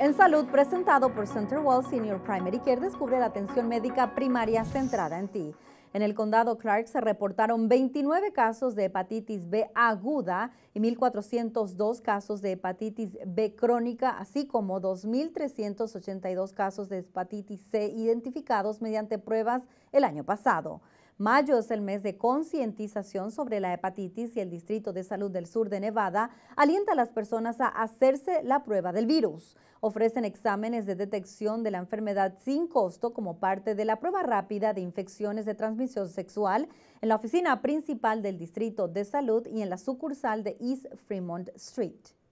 En Salud, presentado por Center Wall Senior Primary Care, descubre la atención médica primaria centrada en ti. En el condado Clark se reportaron 29 casos de hepatitis B aguda y 1.402 casos de hepatitis B crónica, así como 2.382 casos de hepatitis C identificados mediante pruebas el año pasado. Mayo es el mes de concientización sobre la hepatitis y el Distrito de Salud del Sur de Nevada alienta a las personas a hacerse la prueba del virus. Ofrecen exámenes de detección de la enfermedad sin costo como parte de la prueba rápida de infecciones de transmisión sexual en la oficina principal del Distrito de Salud y en la sucursal de East Fremont Street.